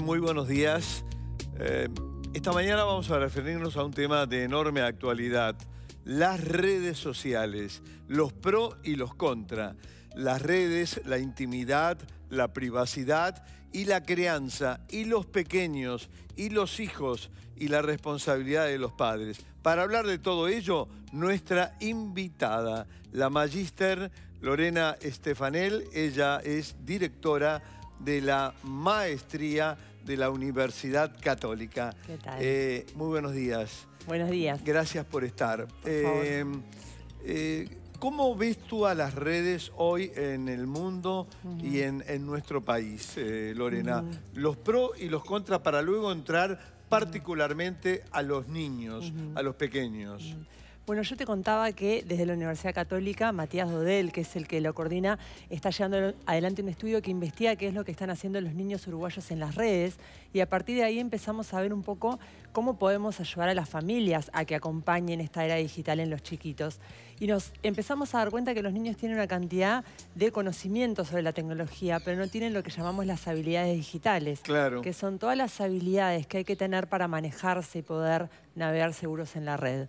muy buenos días. Eh, esta mañana vamos a referirnos a un tema de enorme actualidad, las redes sociales, los pro y los contra, las redes, la intimidad, la privacidad y la crianza, y los pequeños, y los hijos, y la responsabilidad de los padres. Para hablar de todo ello, nuestra invitada, la magíster Lorena Estefanel, ella es directora de la maestría de la Universidad Católica. ¿Qué tal? Eh, muy buenos días. Buenos días. Gracias por estar. Em, eh, ¿Cómo ves tú a las redes hoy en el mundo y en, nuestro país, eh, Lorena? Los pro y los contras para luego entrar particularmente a los niños, a los pequeños. Bueno, yo te contaba que desde la Universidad Católica, Matías Dodel, que es el que lo coordina, está llevando adelante un estudio que investiga qué es lo que están haciendo los niños uruguayos en las redes y a partir de ahí empezamos a ver un poco cómo podemos ayudar a las familias a que acompañen esta era digital en los chiquitos. Y nos empezamos a dar cuenta que los niños tienen una cantidad de conocimiento sobre la tecnología, pero no tienen lo que llamamos las habilidades digitales, claro. que son todas las habilidades que hay que tener para manejarse y poder navegar seguros en la red.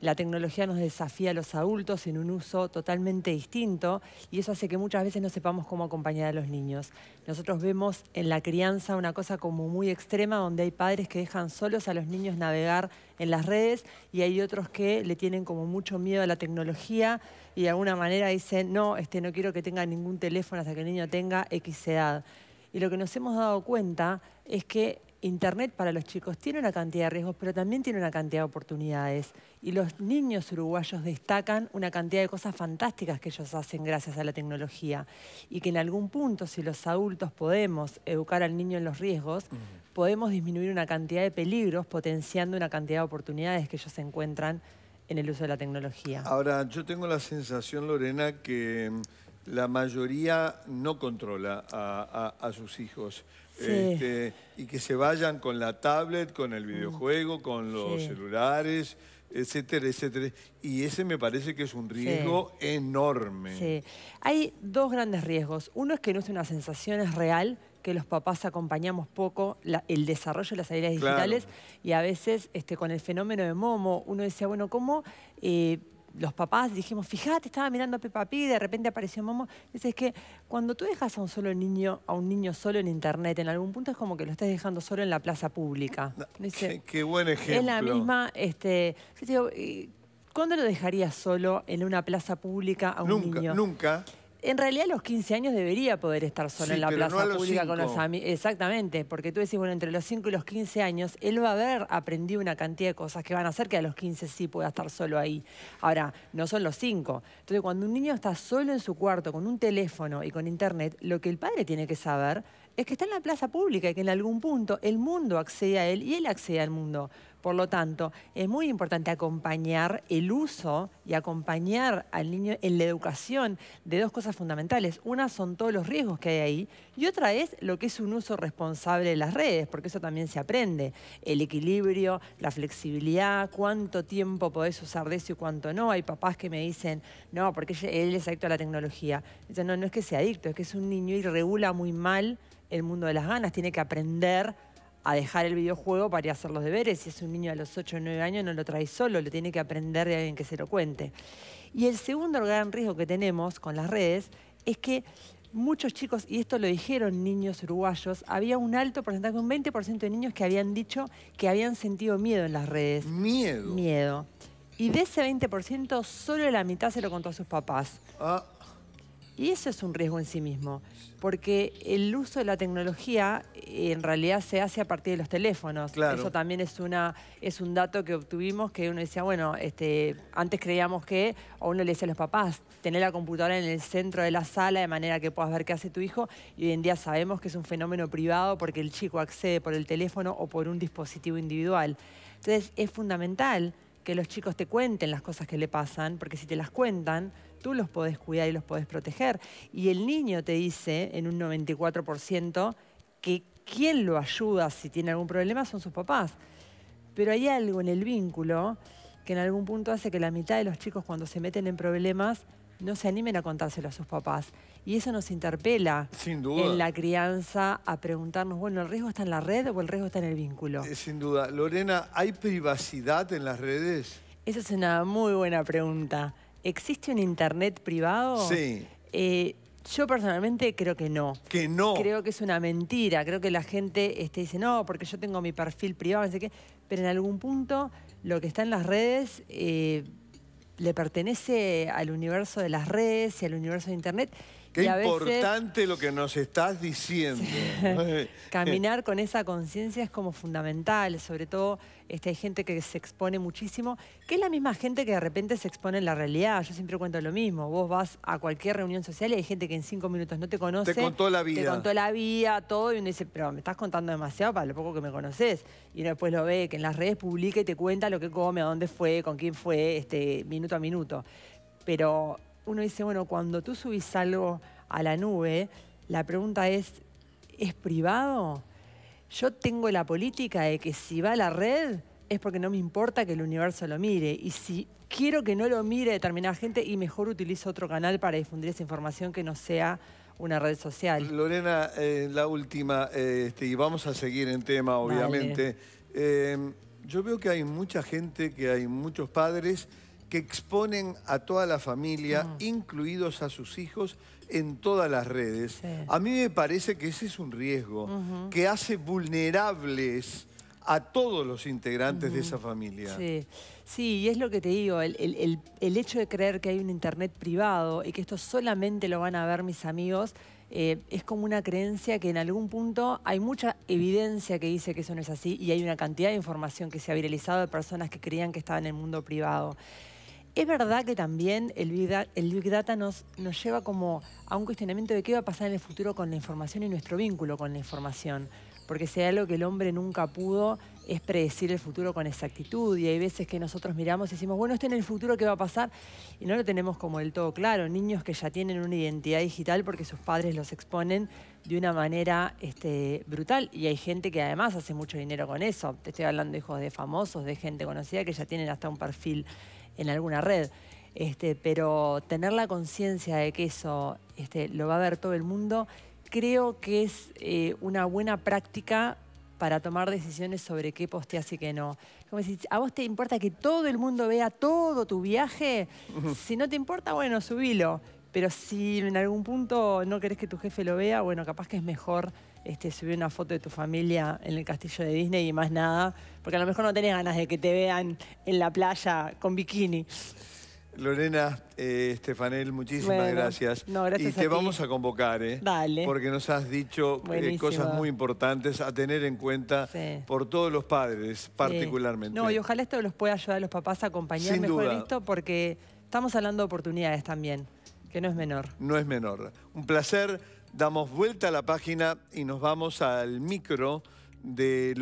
La tecnología nos desafía a los adultos en un uso totalmente distinto y eso hace que muchas veces no sepamos cómo acompañar a los niños. Nosotros vemos en la crianza una cosa como muy extrema donde hay padres que dejan solos a los niños navegar en las redes y hay otros que le tienen como mucho miedo a la tecnología y de alguna manera dicen, no, este, no quiero que tenga ningún teléfono hasta que el niño tenga X edad. Y lo que nos hemos dado cuenta es que Internet para los chicos tiene una cantidad de riesgos, pero también tiene una cantidad de oportunidades. Y los niños uruguayos destacan una cantidad de cosas fantásticas que ellos hacen gracias a la tecnología. Y que en algún punto, si los adultos podemos educar al niño en los riesgos, podemos disminuir una cantidad de peligros potenciando una cantidad de oportunidades que ellos encuentran en el uso de la tecnología. Ahora, yo tengo la sensación, Lorena, que mm, la mayoría no controla a sus hijos. Este, y que se vayan con la tablet, con el videojuego, mm. con los celulares, etcétera, etcétera. Y ese me parece que es un riesgo enorme. Sí. Hay dos grandes riesgos. Uno es que no es una sensación es real, que los papás acompañamos poco el desarrollo de las habilidades digitales y a veces este, con el fenómeno de Momo uno decía, bueno, ¿cómo eh, los papás dijimos, fíjate, estaba mirando a Peppa Pig, de repente apareció Momo. Dices que cuando tú dejas a un solo niño, a un niño solo en internet, en algún punto es como que lo estás dejando solo en la plaza pública. qué, buen ejemplo. Es la misma, este, eh, ¿cuándo lo dejarías solo en una plaza pública a un niño? Nunca, nunca en realidad a los 15 años debería poder estar solo en la plaza pública con los amigos. Exactamente, porque tú decís, bueno, entre los 5 y los 15 años, él va a haber aprendido una cantidad de cosas que van a hacer que a los 15 sí pueda estar solo ahí. Ahora, no son los 5. Entonces, cuando un niño está solo en su cuarto con un teléfono y con internet, lo que el padre tiene que saber es que está en la plaza pública y que en algún punto el mundo accede a él y él accede al mundo. Por lo tanto, es muy importante acompañar el uso y acompañar al niño en la educación de dos cosas fundamentales. Una son todos los riesgos que hay ahí y otra es lo que es un uso responsable de las redes, porque eso también se aprende. El equilibrio, la flexibilidad, cuánto tiempo podés usar de eso y cuánto no. Hay papás que me dicen, no, porque él es adicto a la tecnología. no, no es que sea adicto, es que es un niño y regula muy mal el mundo de las ganas, tiene que aprender a dejar el videojuego para ir a hacer los deberes. Si es un niño de los 8 o 9 años no lo trae solo, lo tiene que aprender de alguien que se lo cuente. Y el segundo gran riesgo que tenemos con las redes es que muchos chicos, y esto lo dijeron niños uruguayos, había un alto porcentaje, un 20% de niños que habían dicho que habían sentido miedo en las redes. Miedo. Miedo. Y de ese 20%, solo la mitad se lo contó a sus papás. Ah. Y eso es un riesgo en sí mismo, porque el uso de la tecnología eh, en realidad se hace a partir de los teléfonos. Eso también es, una, es un dato que obtuvimos que uno decía, bueno, este, antes creíamos que, o uno le decía a los papás, tener la computadora en el centro de la sala de manera que puedas ver qué hace tu hijo, y hoy en día sabemos que es un fenómeno privado porque el chico accede por el teléfono o por un dispositivo individual. Entonces es fundamental que los chicos te cuenten las cosas que le pasan, porque si te las cuentan, tú los podés cuidar y los podés proteger. Y el niño te dice, en un 94%, que quien lo ayuda si tiene algún problema son sus papás. Pero hay algo en el vínculo que en algún punto hace que la mitad de los chicos cuando se meten en problemas no se animen a contárselo a sus papás. Y eso nos interpela sin en la crianza a preguntarnos, bueno, ¿el riesgo está en la red o el riesgo está en el vínculo? Eh, sin duda. Lorena, ¿hay privacidad en las redes? Esa es una muy buena pregunta. ¿Existe un Internet privado? Sí. Eh, yo personalmente creo que no. Que no. Creo que es una mentira. Creo que la gente este, dice, no, porque yo tengo mi perfil privado, no sé qué. Pero en algún punto lo que está en las redes eh, le pertenece al universo de las redes y al universo de Internet. Qué importante lo que nos estás diciendo. Eh, Caminar con esa conciencia es como fundamental, sobre todo este, hay gente que se expone muchísimo, que es la misma gente que de repente se expone en la realidad. Yo siempre cuento lo mismo, vos vas a cualquier reunión social y hay gente que en cinco minutos no te conoce. Te contó la vida. Te contó la vida, todo, y uno dice, pero me estás contando demasiado para lo poco que me conoces. Y uno después lo ve, que en las redes publica y te cuenta lo que come, a dónde fue, con quién fue, este, minuto a minuto. Pero uno dice, bueno, cuando tú subís algo a la nube, la pregunta es, ¿es privado? Yo tengo la política de que si va a la red es porque no me importa que el universo lo mire. Y si quiero que no lo mire determinada gente y mejor utilizo otro canal para difundir esa información que no sea una red social. Lorena, eh, la última, eh, este, y vamos a seguir en tema, obviamente. Eh, yo veo que hay mucha gente, que hay muchos padres que exponen a toda la familia, mm. incluidos a sus hijos, en todas las redes. A mí me parece que ese es un riesgo que hace vulnerables a todos los integrantes de esa familia. Sí, y es lo que te digo, el, hecho de creer que hay un internet privado y que esto solamente lo van a ver mis amigos, eh, es como una creencia que en algún punto hay mucha evidencia que dice que eso no es así y hay una cantidad de información que se ha viralizado de personas que creían que estaban en el mundo privado. Es verdad que también el Big Data, nos, nos lleva como a un cuestionamiento de qué va a pasar en el futuro con la información y nuestro vínculo con la información. Porque si hay algo que el hombre nunca pudo es predecir el futuro con exactitud. Y hay veces que nosotros miramos y decimos, bueno, esto en el futuro, ¿qué va a pasar? Y no lo tenemos como del todo claro. Niños que ya tienen una identidad digital porque sus padres los exponen de una manera este, brutal. Y hay gente que además hace mucho dinero con eso. Te estoy hablando de hijos de famosos, de gente conocida que ya tienen hasta un perfil en alguna red. Este, pero tener la conciencia de que eso este, lo va a ver todo el mundo, creo que es eh, una buena práctica para tomar decisiones sobre qué posteas y qué no. Como si a vos te importa que todo el mundo vea todo tu viaje, si no te importa, bueno, subilo. Pero si en algún punto no querés que tu jefe lo vea, bueno, capaz que es mejor este, subir una foto de tu familia en el castillo de Disney y más nada, porque a lo mejor no tenés ganas de que te vean en la playa con bikini. Lorena, Estefanel, eh, muchísimas gracias. Y te vamos a convocar, ¿eh? Dale. Porque nos has dicho eh, cosas muy importantes a tener en cuenta por todos los padres, particularmente. No, y ojalá esto los pueda ayudar a los papás a acompañar mejor esto, porque estamos hablando de oportunidades también, que no es menor. No es menor. Un placer damos vuelta a la página y nos vamos al micro de...